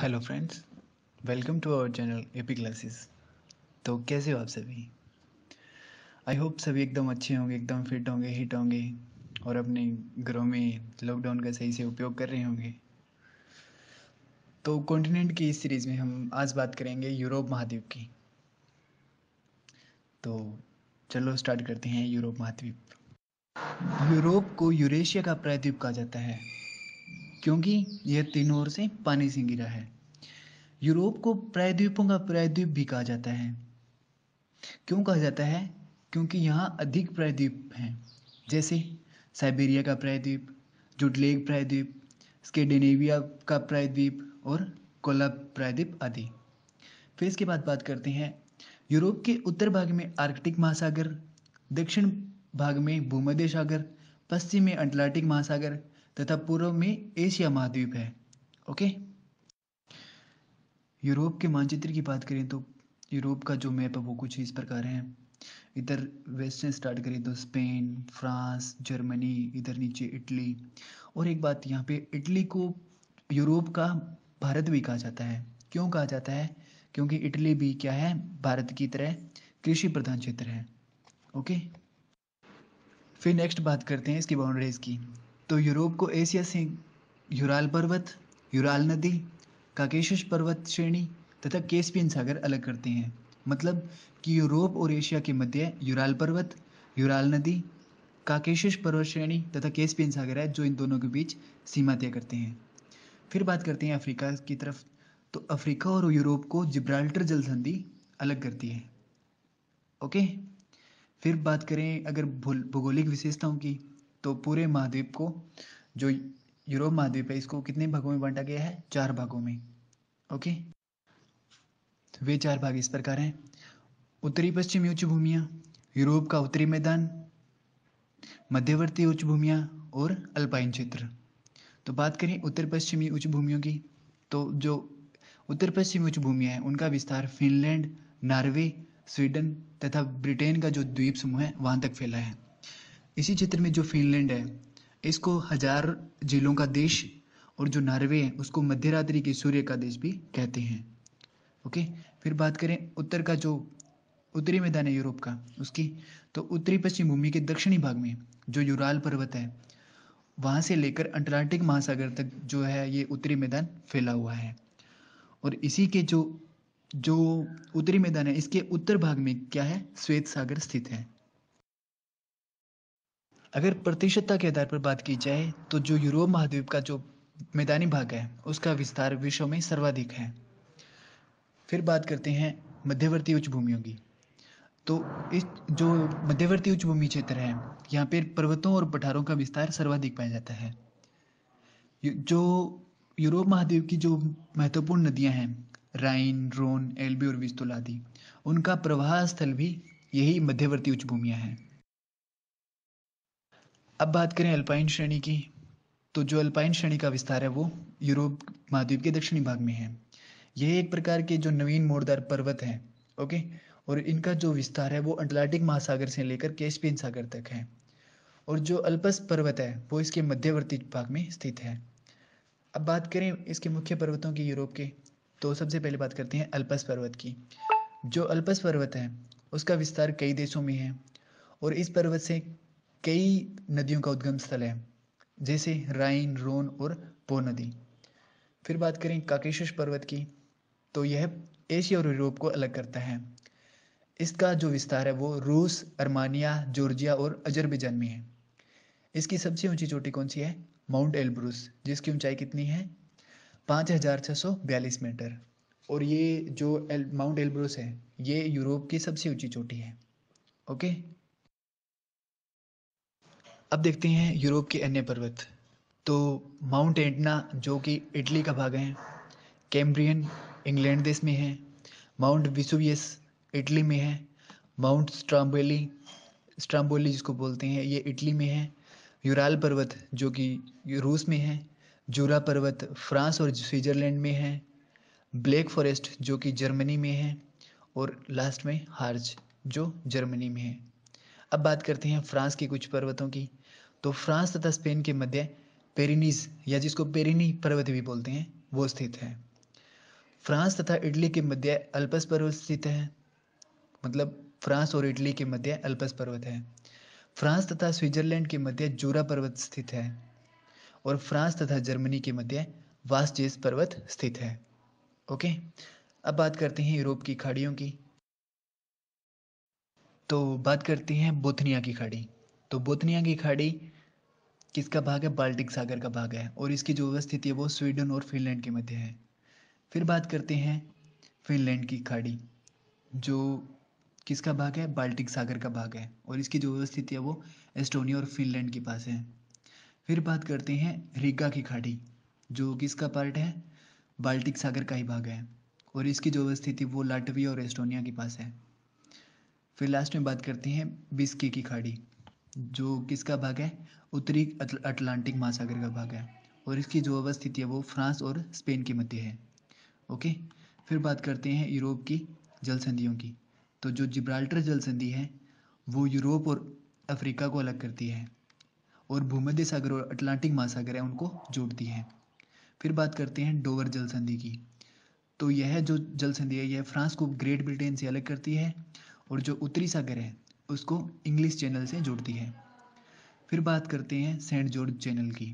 Hello friends welcome to our channel AP classes तो कैसे हो आप सभी आई होप सभी एकदम अच्छे होंगे एकदम फिट होंगे हिट होंगे और अपने घरों में लॉकडाउन का सही से उपयोग कर रहे होंगे तो कॉन्टिनेंट की इस सीरीज़ में हम आज बात करेंगे यूरोप महाद्वीप की तो चलो स्टार्ट करते हैं यूरोप महाद्वीप यूरोप को यूरेशिया का प्रायद्वीप कहा जाता है क्योंकि यह तीनों ओर से पानी से घिरा है यूरोप को प्रायद्वीपों का प्रायद्वीप भी कहा जाता है क्यों कहा जाता है क्योंकि यहाँ अधिक प्रायद्वीप हैं जैसे साइबेरिया का प्रायद्वीप जुटलेग प्रायद्वीप स्केडेनेविया का प्रायद्वीप और कोलाब प्रायद्वीप आदि फिर इसके बाद बात करते हैं यूरोप के उत्तर भाग में आर्कटिक महासागर दक्षिण भाग में भूमध्य सागर पश्चिम में अटलांटिक महासागर तथा पूर्व में एशिया महाद्वीप है ओके यूरोप के मानचित्र की बात करें तो यूरोप का जो मैप है वो कुछ इस प्रकार है इधर वेस्ट से स्टार्ट करें तो स्पेन फ्रांस जर्मनी इधर नीचे इटली और एक बात यहाँ पे इटली को यूरोप का भारत भी कहा जाता है क्यों कहा जाता है क्योंकि इटली भी क्या है भारत की तरह कृषि प्रधान क्षेत्र है ओके फिर नेक्स्ट बात करते हैं इसकी बाउंड्रीज की तो यूरोप को एशिया से यूराल पर्वत यूराल नदी काकेशस पर्वत श्रेणी तथा केस्पियन सागर अलग करते हैं मतलब कि यूरोप और एशिया के मध्य यूराल पर्वत यूराल नदी काकेशस पर्वत श्रेणी तथा केस्पियन सागर है जो इन दोनों के बीच सीमा तय करते हैं फिर बात करते हैं अफ्रीका की तरफ तो अफ्रीका और यूरोप को जिब्राल्टर जल संधि अलग करती है ओके फिर बात करें अगर भूगोलिक विशेषताओं की तो पूरे महाद्वीप को जो यूरोप महाद्वीप है इसको कितने भागों में बांटा गया है चार भागों में ओके तो वे चार भाग इस प्रकार हैं उत्तरी पश्चिमी उच्च भूमिया यूरोप का उत्तरी मैदान मध्यवर्ती उच्च भूमिया और अल्पाइन क्षेत्र तो बात करें उत्तर पश्चिमी उच्च भूमियों की तो जो उत्तर पश्चिमी उच्च भूमिया है उनका विस्तार फिनलैंड नॉर्वे स्वीडन तथा ब्रिटेन का जो द्वीप समूह है वहां तक फैला है इसी क्षेत्र में जो फिनलैंड है इसको हजार जिलों का देश और जो नॉर्वे है उसको मध्य रात्रि के सूर्य का देश भी कहते हैं ओके फिर बात करें उत्तर का जो उत्तरी मैदान है यूरोप का उसकी तो उत्तरी पश्चिम भूमि के दक्षिणी भाग में जो यूराल पर्वत है वहां से लेकर अंटार्कटिक महासागर तक जो है ये उत्तरी मैदान फैला हुआ है और इसी के जो जो उत्तरी मैदान है इसके उत्तर भाग में क्या है श्वेत सागर स्थित है अगर प्रतिशतता के आधार पर बात की जाए तो जो यूरोप महाद्वीप का जो मैदानी भाग है उसका विस्तार विश्व में सर्वाधिक है फिर बात करते हैं मध्यवर्ती उच्च भूमियों की तो इस जो मध्यवर्ती उच्च भूमि क्षेत्र है यहाँ पर पर्वतों और पठारों का विस्तार सर्वाधिक पाया जाता है जो यूरोप महाद्वीप की जो महत्वपूर्ण नदियां हैं राइन रोन एल्बी और विस्तुल आदि उनका प्रवाह स्थल भी यही मध्यवर्ती उच्च भूमिया है अब बात करें अल्पाइन श्रेणी की तो जो अल्पाइन श्रेणी का विस्तार है वो यूरोप महाद्वीप के दक्षिणी भाग में है यह एक प्रकार के जो नवीन मोड़दार पर्वत हैं ओके और इनका जो विस्तार है वो अंटार्कटिक महासागर से लेकर कैस्पियन सागर तक है और जो अल्पस पर्वत है वो इसके मध्यवर्ती भाग में स्थित है अब बात करें इसके मुख्य पर्वतों की यूरोप के तो सबसे पहले बात करते हैं अल्पस पर्वत की जो अल्पस पर्वत है उसका विस्तार कई देशों में है और इस पर्वत से कई नदियों का उद्गम स्थल है जैसे राइन रोन और पो नदी फिर बात करें काकेशस पर्वत की तो यह एशिया और यूरोप को अलग करता है इसका जो विस्तार है वो रूस अरमानिया जॉर्जिया और अजरबैजान में है इसकी सबसे ऊंची चोटी कौन सी है माउंट एल्ब्रूस जिसकी ऊंचाई कितनी है पाँच हज़ार छः सौ बयालीस मीटर और ये जो एल माउंट एल्ब्रूस है ये यूरोप की सबसे ऊंची चोटी है ओके अब देखते हैं यूरोप के अन्य पर्वत तो माउंट एटना जो कि इटली का भाग है कैम्ब्रियन इंग्लैंड देश में है माउंट विसुवियस इटली में है माउंट स्ट्राम्बोली स्ट्राम्बोली जिसको बोलते हैं ये इटली में है यूराल पर्वत जो कि रूस में है जूरा पर्वत फ्रांस और स्विट्ज़रलैंड में है ब्लैक फॉरेस्ट जो कि जर्मनी में है और लास्ट में हार्ज जो जर्मनी में है अब बात करते हैं फ्रांस के कुछ पर्वतों की तो फ्रांस तथा स्पेन के मध्य पेरिनीज या जिसको पेरिनी पर्वत भी बोलते हैं वो स्थित है फ्रांस तथा इटली के मध्य अल्पस पर्वत स्थित है मतलब फ्रांस और इटली के मध्य अल्पस पर्वत है फ्रांस तथा स्विट्जरलैंड के मध्य जूरा पर्वत स्थित है और फ्रांस तथा जर्मनी के मध्य वास्जेस पर्वत स्थित है ओके अब बात करते हैं यूरोप की खाड़ियों की तो बात करते हैं बोथनिया की खाड़ी तो बोथनिया की खाड़ी किसका भाग है बाल्टिक सागर का भाग है और इसकी जो स्थिति है वो स्वीडन और फिनलैंड के मध्य है फिर बात करते हैं फिनलैंड की खाड़ी जो किसका भाग है बाल्टिक सागर का भाग है और इसकी जो स्थिति है वो एस्टोनिया और फिनलैंड के पास है फिर बात करते हैं रीगा की खाड़ी जो किसका पार्ट है बाल्टिक सागर का ही भाग है और इसकी जो स्थिति वो लाटविया और एस्टोनिया के पास है फिर लास्ट में बात करते हैं बिस्की की खाड़ी जो किसका भाग है उत्तरी अटलांटिक महासागर का भाग है और इसकी जो अवस्थिति है वो फ्रांस और स्पेन के मध्य है ओके फिर बात करते हैं यूरोप की जल संधियों की तो जो जिब्राल्टर जल संधि है वो यूरोप और अफ्रीका को अलग करती है और भूमध्य सागर और अटलांटिक महासागर है उनको जोड़ती है फिर बात करते हैं डोवर जल संधि की तो यह जो जल संधि है यह फ्रांस को ग्रेट ब्रिटेन से अलग करती है और जो उत्तरी सागर है उसको इंग्लिश चैनल से जोड़ती है फिर बात करते हैं सेंट जॉर्ज चैनल की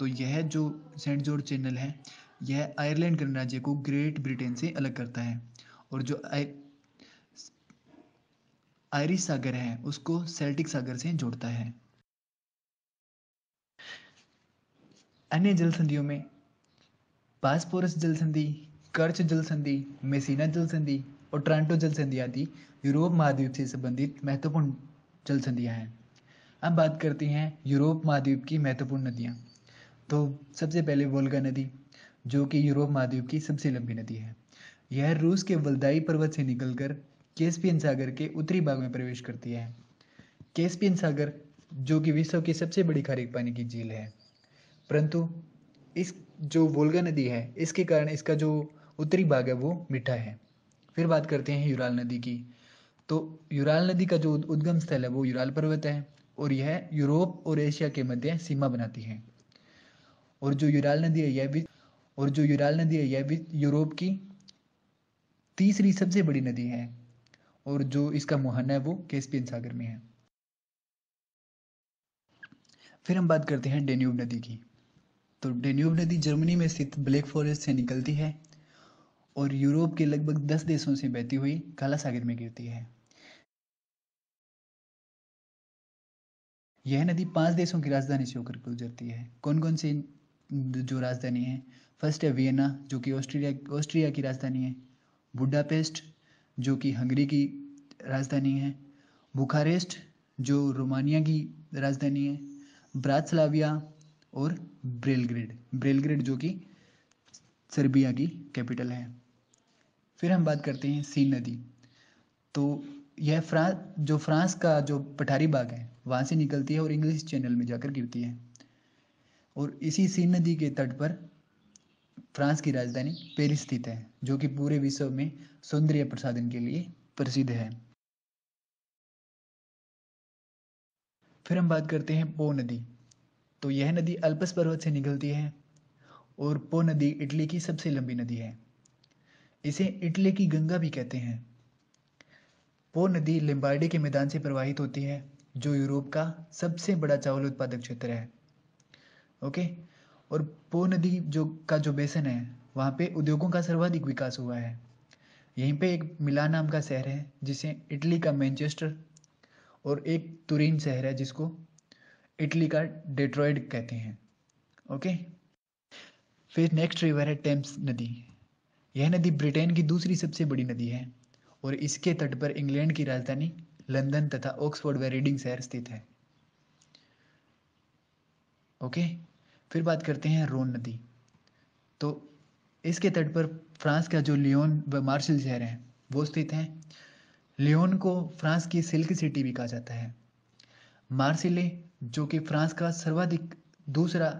तो यह जो सेंट जॉर्ज चैनल है यह आयरलैंड गणराज्य को ग्रेट ब्रिटेन से अलग करता है और जो आयरिश सागर है उसको सेल्टिक सागर से जोड़ता है अन्य जल संधियों में बासपोरस जल संधि कर्च जल संधि मेसिना जल संधि और ट्रांटो जल संधि आदि यूरोप महाद्वीप से संबंधित महत्वपूर्ण जल संधियां हैं अब बात करते हैं यूरोप महाद्वीप की महत्वपूर्ण नदियाँ तो सबसे पहले वोल्गा नदी जो कि यूरोप महाद्वीप की सबसे लंबी नदी है यह रूस के वल्दाई पर्वत से निकलकर कैस्पियन सागर के उत्तरी भाग में प्रवेश करती है कैस्पियन सागर जो कि विश्व की सबसे बड़ी खारे पानी की झील है परंतु इस जो वोल्गा नदी है इसके कारण इसका जो उत्तरी भाग है वो मीठा है फिर बात करते हैं यूराल नदी की तो यूराल नदी का जो उद्गम स्थल है वो यूराल पर्वत है और यह यूरोप और एशिया के मध्य सीमा बनाती है और जो यूराल नदी है यह भी और जो यूराल नदी है यह भी यूरोप की तीसरी सबसे बड़ी नदी है और जो इसका मुहाना है वो कैस्पियन सागर में है फिर हम बात करते हैं डेन्यूब नदी की तो डेन्यूब नदी जर्मनी में स्थित ब्लैक फॉरेस्ट से निकलती है और यूरोप के लगभग दस देशों से बहती हुई काला सागर में गिरती है यह नदी पांच देशों की राजधानी से होकर गुजरती है कौन कौन सी जो राजधानी है फर्स्ट है वियना जो कि ऑस्ट्रेलिया ऑस्ट्रिया की राजधानी है बुडापेस्ट जो कि हंगरी की राजधानी है बुखारेस्ट जो रोमानिया की राजधानी है ब्रासलाविया और ब्रेलग्रेड ब्रेलग्रेड जो कि सर्बिया की कैपिटल है फिर हम बात करते हैं सीन नदी तो यह फ्रांस जो फ्रांस का जो पठारी बाग है वहाँ से निकलती है और इंग्लिश चैनल में जाकर गिरती है और इसी सीन नदी के तट पर फ्रांस की राजधानी पेरिस स्थित है जो कि पूरे विश्व में सौंदर्य प्रसादन के लिए प्रसिद्ध है फिर हम बात करते हैं पो नदी तो यह नदी अल्पस पर्वत से निकलती है और पो नदी इटली की सबसे लंबी नदी है इसे इटली की गंगा भी कहते हैं पो नदी लिम्बार्डे के मैदान से प्रवाहित होती है जो यूरोप का सबसे बड़ा चावल उत्पादक क्षेत्र है ओके और पो नदी जो का जो बेसन है वहाँ पे उद्योगों का सर्वाधिक विकास हुआ है यहीं पे एक मिला नाम का शहर है जिसे इटली का मैनचेस्टर और एक तुरीन शहर है जिसको इटली का डेट्रॉयड कहते हैं ओके फिर नेक्स्ट रिवर है टेम्स नदी यह नदी ब्रिटेन की दूसरी सबसे बड़ी नदी है और इसके तट पर इंग्लैंड की राजधानी लंदन तथा ऑक्सफोर्ड व रीडिंग शहर स्थित है ओके फिर बात करते हैं रोन नदी तो इसके तट पर फ्रांस का जो लियोन व मार्शल शहर है वो स्थित है लियोन को फ्रांस की सिल्क सिटी भी कहा जाता है मार्सिले जो कि फ्रांस का सर्वाधिक दूसरा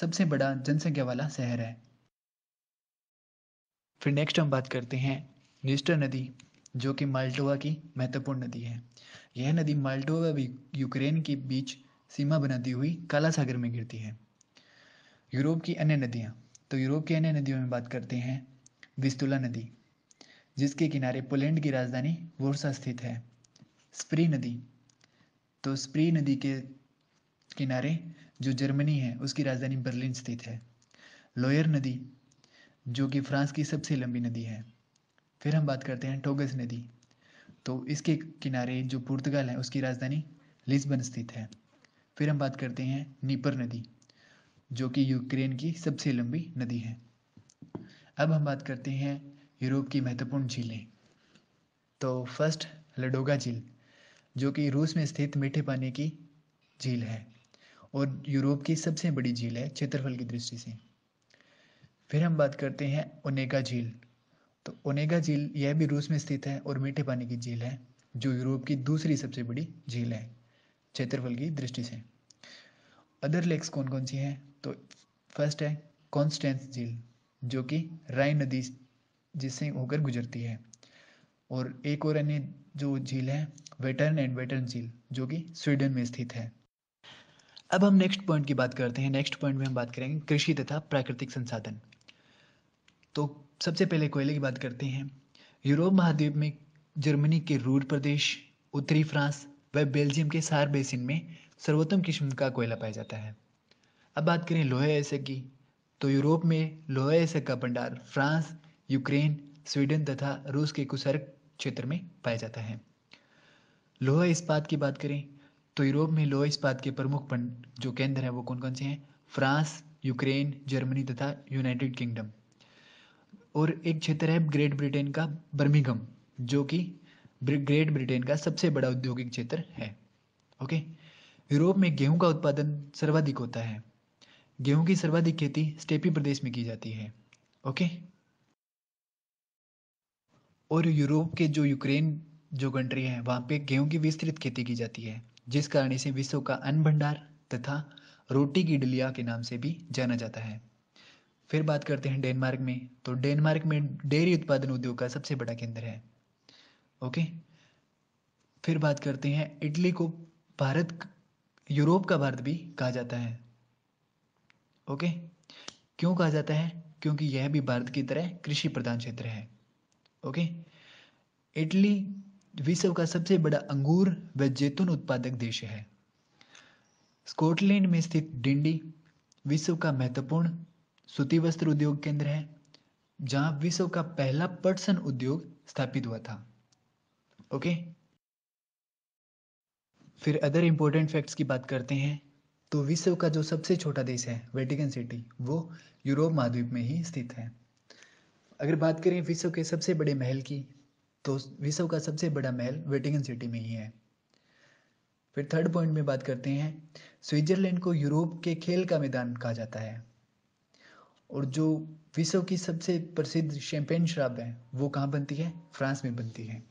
सबसे बड़ा जनसंख्या वाला शहर है फिर नेक्स्ट हम बात करते हैं निस्टर नदी जो कि माल्टोवा की महत्वपूर्ण नदी है यह नदी माल्टोवा यूक्रेन के बीच सीमा बनाती हुई काला सागर में गिरती है यूरोप की अन्य नदियाँ तो यूरोप की अन्य नदियों में बात करते हैं विस्तुला नदी जिसके किनारे पोलैंड की राजधानी वोरसा स्थित है स्प्री नदी तो स्प्री नदी के किनारे जो जर्मनी है उसकी राजधानी बर्लिन स्थित है लोयर नदी जो कि फ्रांस की सबसे लंबी नदी है फिर हम बात करते हैं टोगस नदी तो इसके किनारे जो पुर्तगाल है उसकी राजधानी लिस्बन स्थित है फिर हम बात करते हैं नीपर नदी जो कि यूक्रेन की सबसे लंबी नदी है अब हम बात करते हैं यूरोप की महत्वपूर्ण झीलें तो फर्स्ट लडोगा झील जो कि रूस में स्थित मीठे पानी की झील है और यूरोप की सबसे बड़ी झील है क्षेत्रफल की दृष्टि से फिर हम बात करते हैं ओनेगा झील तो ओनेगा झील यह भी रूस में स्थित है और मीठे पानी की झील है जो यूरोप की दूसरी सबसे बड़ी झील है क्षेत्रफल की दृष्टि से अदर लेक्स कौन कौन सी हैं तो फर्स्ट है कॉन्स्टेंस झील जो कि राइन नदी जिससे होकर गुजरती है और एक और अन्य जो झील है वेटर्न एंड वेटर्न झील जो कि स्वीडन में स्थित है अब हम नेक्स्ट पॉइंट की बात करते हैं नेक्स्ट पॉइंट में हम बात करेंगे कृषि तथा प्राकृतिक संसाधन तो सबसे पहले कोयले की बात करते हैं यूरोप महाद्वीप में जर्मनी के रूर प्रदेश उत्तरी फ्रांस व बेल्जियम के सार बेसिन में सर्वोत्तम किस्म का कोयला पाया जाता है अब बात करें लोहे ऐसे की तो यूरोप में लोहे ऐसे का भंडार फ्रांस यूक्रेन स्वीडन तथा रूस के कुसर क्षेत्र में पाया जाता है लोहा इस्पात की बात करें तो यूरोप में लोह इस्पात के प्रमुख जो केंद्र हैं वो कौन कौन से हैं फ्रांस यूक्रेन जर्मनी तथा यूनाइटेड किंगडम और एक क्षेत्र है ग्रेट ब्रिटेन का बर्मिंगम जो कि ग्रेट ब्रिटेन का सबसे बड़ा औद्योगिक क्षेत्र है ओके यूरोप में गेहूं का उत्पादन सर्वाधिक होता है गेहूं की सर्वाधिक खेती स्टेपी प्रदेश में की जाती है ओके और यूरोप के जो यूक्रेन जो कंट्री है वहां पे गेहूं की विस्तृत खेती की जाती है जिस कारण इसे विश्व का अन्न भंडार तथा रोटी की डलिया के नाम से भी जाना जाता है फिर बात करते हैं डेनमार्क में तो डेनमार्क में डेयरी उत्पादन उद्योग का सबसे बड़ा केंद्र है ओके फिर बात करते हैं इटली को भारत यूरोप का भारत भी कहा जाता है ओके क्यों कहा जाता है क्योंकि यह भी भारत की तरह कृषि प्रधान क्षेत्र है ओके इटली विश्व का सबसे बड़ा अंगूर व जैतून उत्पादक देश है स्कॉटलैंड में स्थित डिंडी विश्व का महत्वपूर्ण सूती वस्त्र उद्योग केंद्र है जहां विश्व का पहला पटसन उद्योग स्थापित हुआ था ओके फिर अदर इंपोर्टेंट फैक्ट्स की बात करते हैं तो विश्व का जो सबसे छोटा देश है वेटिकन सिटी वो यूरोप महाद्वीप में ही स्थित है अगर बात करें विश्व के सबसे बड़े महल की तो विश्व का सबसे बड़ा महल वेटिकन सिटी में ही है फिर थर्ड पॉइंट में बात करते हैं स्विट्जरलैंड को यूरोप के खेल का मैदान कहा जाता है और जो विश्व की सबसे प्रसिद्ध शैम्पेन शराब है वो कहाँ बनती है फ्रांस में बनती है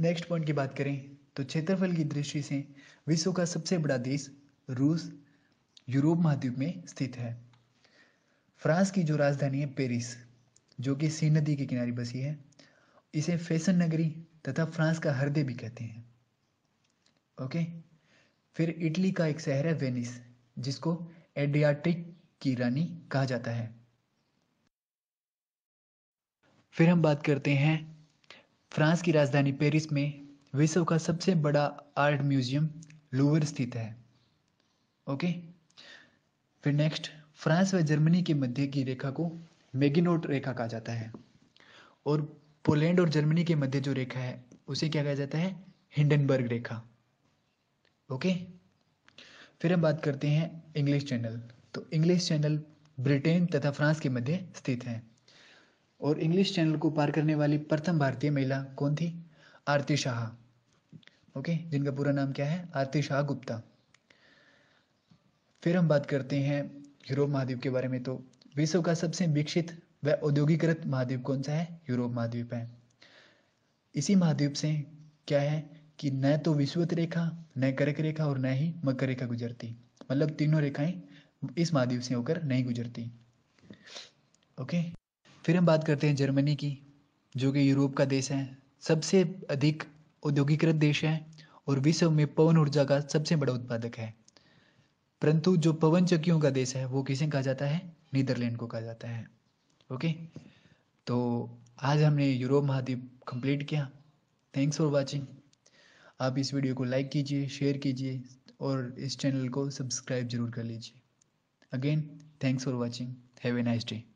नेक्स्ट पॉइंट की बात करें तो क्षेत्रफल की दृष्टि से विश्व का सबसे बड़ा देश रूस यूरोप महाद्वीप में स्थित है फ्रांस की जो राजधानी है पेरिस जो कि सी नदी के किनारे बसी है इसे फैशन नगरी तथा फ्रांस का हृदय भी कहते हैं ओके फिर इटली का एक शहर है वेनिस जिसको एडियाट्रिक की रानी कहा जाता है फिर हम बात करते हैं फ्रांस की राजधानी पेरिस में विश्व का सबसे बड़ा आर्ट म्यूजियम लूवर स्थित है ओके फिर नेक्स्ट फ्रांस व जर्मनी के मध्य की रेखा को मेगिनोट रेखा कहा जाता है और पोलैंड और जर्मनी के मध्य जो रेखा है उसे क्या कहा जाता है हिंडनबर्ग रेखा ओके फिर हम बात करते हैं इंग्लिश चैनल तो इंग्लिश चैनल ब्रिटेन तथा फ्रांस के मध्य स्थित है और इंग्लिश चैनल को पार करने वाली प्रथम भारतीय महिला कौन थी आरती शाह ओके जिनका पूरा नाम क्या है आरती शाह गुप्ता फिर हम बात करते हैं यूरोप महाद्वीप के बारे में तो विश्व का सबसे विकसित व औद्योगिकृत महाद्वीप कौन सा है यूरोप महाद्वीप है इसी महाद्वीप से क्या है कि न तो विश्वत रेखा न कर्क रेखा और न ही मकर रेखा गुजरती मतलब तीनों रेखाएं इस महाद्वीप से होकर नहीं गुजरती ओके फिर हम बात करते हैं जर्मनी की जो कि यूरोप का देश है सबसे अधिक औद्योगिकृत देश है और विश्व में पवन ऊर्जा का सबसे बड़ा उत्पादक है परंतु जो पवन चक्कियों का देश है वो किसे कहा जाता है नीदरलैंड को कहा जाता है ओके तो आज हमने यूरोप महाद्वीप कंप्लीट किया थैंक्स फॉर वाचिंग आप इस वीडियो को लाइक कीजिए शेयर कीजिए और इस चैनल को सब्सक्राइब जरूर कर लीजिए Again, thanks for watching. Have a nice day.